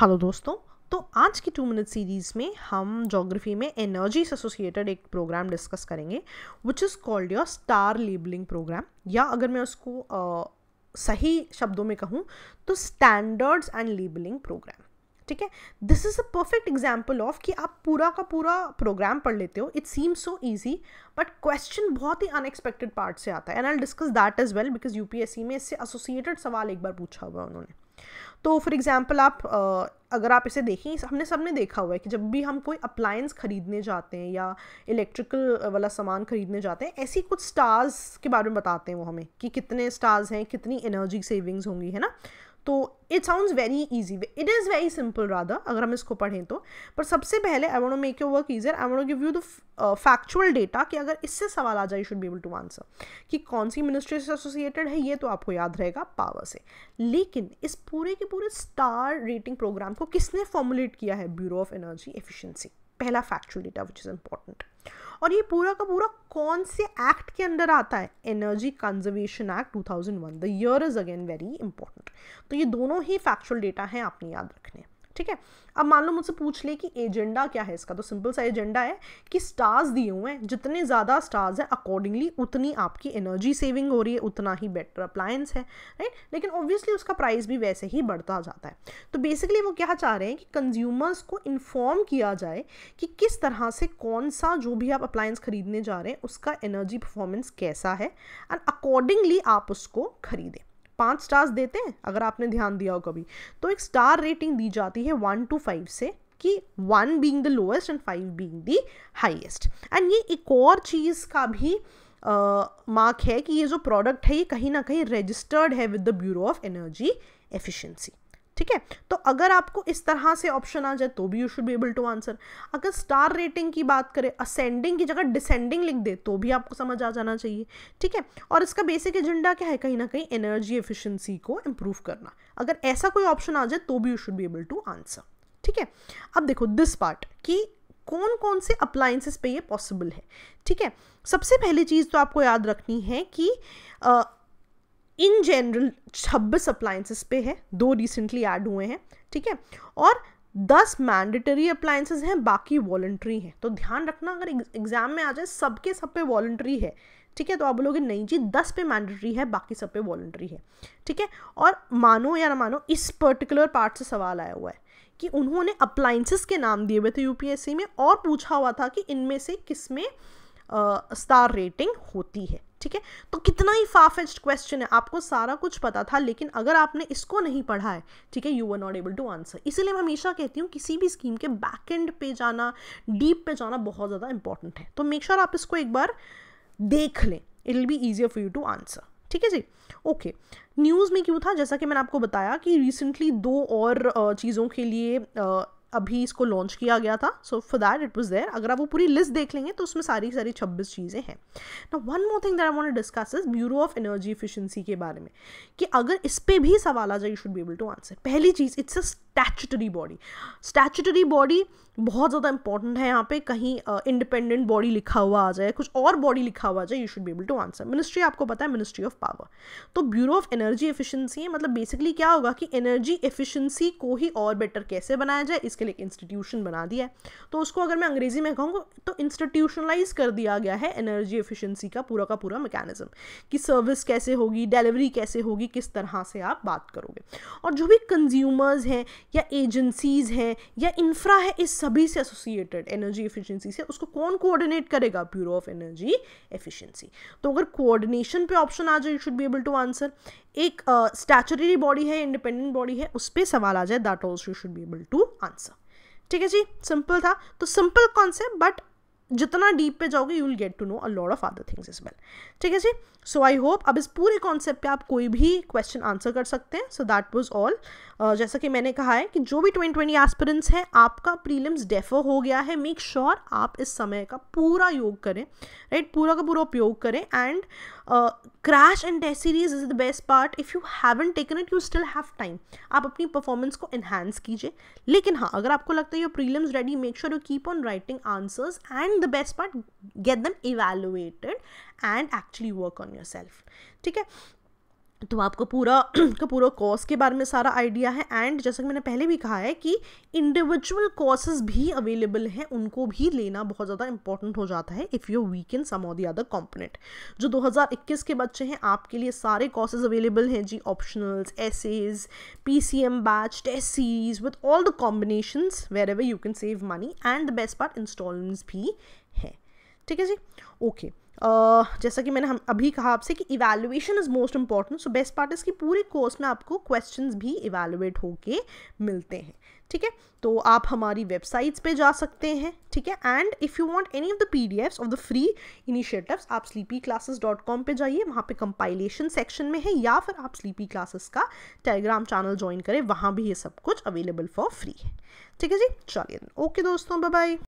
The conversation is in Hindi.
हेलो दोस्तों तो आज की टू मिनट सीरीज़ में हम जोग्राफी में एनर्जी से एसोसिएटेड एक प्रोग्राम डिस्कस करेंगे which is called your star labelling program या अगर मैं उसको आ, सही शब्दों में कहूँ तो स्टैंडर्ड्स एंड लेबलिंग प्रोग्राम ठीक है this is a perfect example of कि आप पूरा का पूरा प्रोग्राम पढ़ लेते हो it seems so easy but question बहुत ही अनएक्सपेक्टेड पार्ट से आता है and I discuss that as well because UPSC में इससे एसोसिएटेड सवाल एक बार पूछा हुआ उन्होंने तो फॉर एग्ज़ाम्पल आप अगर आप इसे देखें हमने सब ने देखा हुआ है कि जब भी हम कोई अप्लायंस ख़रीदने जाते हैं या इलेक्ट्रिकल वाला सामान ख़रीदने जाते हैं ऐसी कुछ स्टार्स के बारे में बताते हैं वो हमें कि कितने स्टार्स हैं कितनी एनर्जी सेविंग्स होंगी है ना तो it sound very way it is very simple rather अगर हम इसको पढ़ें तो पर सबसे पहले I want make your work easier I want give you the factual data कि अगर इससे सवाल आ जाए should be able to answer कि कौन सी मिनिस्ट्री से एसोसिएटेड है ये तो आपको याद रहेगा पावर से लेकिन इस पूरे के पूरे स्टार रेटिंग प्रोग्राम को किसने फॉर्मुलेट किया है ब्यूरो ऑफ एनर्जी एफिशिएंसी पहला factual data which is important और ये पूरा का पूरा कौन से एक्ट के अंदर आता है energy conservation act 2001 the year is again very important तो ये दोनों ही फैक्चुअल डेटा हैं आपने याद रखने ठीक है अब मान लो मुझसे पूछ ले कि एजेंडा क्या है इसका तो सिंपल सा एजेंडा है कि स्टार्स दिए हुए हैं जितने ज़्यादा स्टार्स हैं अकॉर्डिंगली उतनी आपकी एनर्जी सेविंग हो रही है उतना ही बेटर अप्लायंस है राइट लेकिन ऑब्वियसली उसका प्राइस भी वैसे ही बढ़ता जाता है तो बेसिकली वो क्या चाह रहे हैं कि कंज्यूमर्स को इन्फॉर्म किया जाए कि किस तरह से कौन सा जो भी आप अप्लायंस खरीदने जा रहे हैं उसका एनर्जी परफॉर्मेंस कैसा है एंड अकॉर्डिंगली आप उसको खरीदें पाँच स्टार्स देते हैं अगर आपने ध्यान दिया हो कभी तो एक स्टार रेटिंग दी जाती है वन टू फाइव से कि one being the lowest and five being the highest and ये एक और चीज़ का भी मार्क uh, है कि ये जो प्रोडक्ट है ये कहीं ना कहीं रजिस्टर्ड है with the bureau of energy efficiency ठीक है तो अगर आपको इस तरह से ऑप्शन आ जाए तो भी you should be able to answer अगर स्टार रेटिंग की बात करें असेंडिंग की जगह डिसेंडिंग लिख दे तो भी आपको समझ आ जाना चाहिए ठीक है और इसका बेसिक एजेंडा क्या है कहीं ना कहीं एनर्जी एफिशिएंसी को इम्प्रूव करना अगर ऐसा कोई ऑप्शन आ जाए तो भी you should be able to answer ठीक है अब देखो दिस पार्ट कि कौन कौन से अप्लायंसेस पे ये पॉसिबल है ठीक है सबसे पहली चीज़ तो आपको याद रखनी है कि इन जनरल छब्बीस अप्लाइंसेस पे है दो रिसेंटली ऐड हुए हैं ठीक है और दस मैंडेटरी अप्लाइंसेज हैं बाकी वॉलंट्री हैं तो ध्यान रखना अगर एग्जाम में आ जाए सबके सब पे वॉलंट्री है ठीक है तो आप बोलोगे नहीं जी दस पे मैंडेटरी है बाकी सब पे वॉलंट्री है ठीक है और मानो या ना मानो इस पर्टिकुलर पार्ट से सवाल आया हुआ है कि उन्होंने अप्लाइंसेस के नाम दिए हुए थे यूपीएससी में और पूछा हुआ था कि इनमें से किस में स्टार रेटिंग होती है ठीक है तो कितना ही फाफेस्ट क्वेश्चन है आपको सारा कुछ पता था लेकिन अगर आपने इसको नहीं पढ़ा है ठीक है you are not able to answer इसीलिए मैं हमेशा कहती हूँ किसी भी स्कीम के बैक एंड पे जाना डीप पे जाना बहुत ज़्यादा इंपॉर्टेंट है तो मेक श्योर sure आप इसको एक बार देख लें it will be easier for you to answer ठीक है जी ओके न्यूज़ में क्यों था जैसा कि मैंने आपको बताया कि रिसेंटली दो और चीज़ों के लिए अभी इसको लॉन्च किया गया था so for that it was there अगर आप वो पूरी लिस्ट देख लेंगे तो उसमें सारी सारी छब्बीस चीज़ें हैं ना one more thing that I discuss is bureau of energy efficiency के बारे में कि अगर इस पर भी सवाल आ जाए you should be able to answer पहली चीज़ it's a statutory body statutory body बहुत ज़्यादा इंपॉर्टेंट है यहाँ पे कहीं इंडिपेंडेंट बॉडी लिखा हुआ आ जाए कुछ और बॉडी लिखा हुआ आ जाए you should be able to answer ministry आपको पता है मिनिस्ट्री ऑफ पावर तो ब्यूरो ऑफ एनर्जी एफिशिएंसी मतलब बेसिकली क्या होगा कि एनर्जी एफिशिएंसी को ही और बेटर कैसे बनाया जाए इसके लिए इंस्टीट्यूशन बना दिया है तो उसको अगर मैं अंग्रेजी में कहूँगा तो इंस्टीट्यूशनलाइज कर दिया गया है एनर्जी एफिशियंसी का पूरा का पूरा मैकेनिज्म कि सर्विस कैसे होगी डिलीवरी कैसे होगी किस तरह से आप बात करोगे और जो भी कंज्यूमर्स हैं या एजेंसीज़ हैं या इंफ्रा है इस सभी से एसोसिएटेड एनर्जी एफिशिएंसी से उसको कौन कोऑर्डिनेट करेगा ब्यूरो ऑफ एनर्जी एफिशिएंसी तो अगर कोऑर्डिनेशन पे ऑप्शन आ जाए you should be able to answer एक स्टैचुरी बॉडी है इंडिपेंडेंट बॉडी है उस पर सवाल आ जाए that also you should be able to answer ठीक है जी सिंपल था तो सिंपल कॉन्सेप्ट बट जितना डीप पे जाओगे you will get to know a lot of other things is well ठीक है जी सो आई होप अब इस पूरे कॉन्सेप्ट पे आप कोई भी क्वेश्चन आंसर कर सकते हैं सो दैट वाज ऑल जैसा कि मैंने कहा है कि जो भी ट्वेंटी ट्वेंटी एस्पिरेंट्स हैं आपका प्रीलिम्स डेफो हो गया है मेक श्योर sure आप इस समय का पूरा योग करें राइट right? पूरा का पूरा उपयोग करें and crash and test series is the best part if you haven't taken it you still have time आप अपनी परफॉर्मेंस को इन्हांस कीजिए लेकिन हाँ अगर आपको लगता है you prelims ready make sure you keep on writing answers and the best part get them evaluated and actually work on yourself ठीक है तो आपको पूरा का पूरा कोर्स के बारे में सारा आइडिया है एंड जैसा कि मैंने पहले भी कहा है कि इंडिविजुअल कोर्सेज भी अवेलेबल हैं उनको भी लेना बहुत ज़्यादा इंपॉर्टेंट हो जाता है if you weak in some of the other component जो 2021 के बच्चे हैं आपके लिए सारे कोर्सेज अवेलेबल हैं जी optionals essays P C M batch test series with all the combination wherever you can save money and the best part installments भी हैं ठीक है जी ओके Uh, जैसा कि मैंने हम अभी कहा आपसे कि evaluation is most important so best part इसकी पूरे कोर्स में आपको क्वेश्चन भी इवेलुएट होके मिलते हैं ठीक है तो आप हमारी वेबसाइट्स पे जा सकते हैं ठीक है and if you want any of the F of the free initiatives आप स्लीपी क्लासेस डॉट कॉम पर जाइए वहाँ पे कंपाइलेशन सेक्शन में है या फिर आप स्लीपी क्लासेस का टेलीग्राम चैनल ज्वाइन करें वहाँ भी ये सब कुछ अवेलेबल फॉर फ्री है ठीक है जी चलिए ओके दोस्तों बाय बाय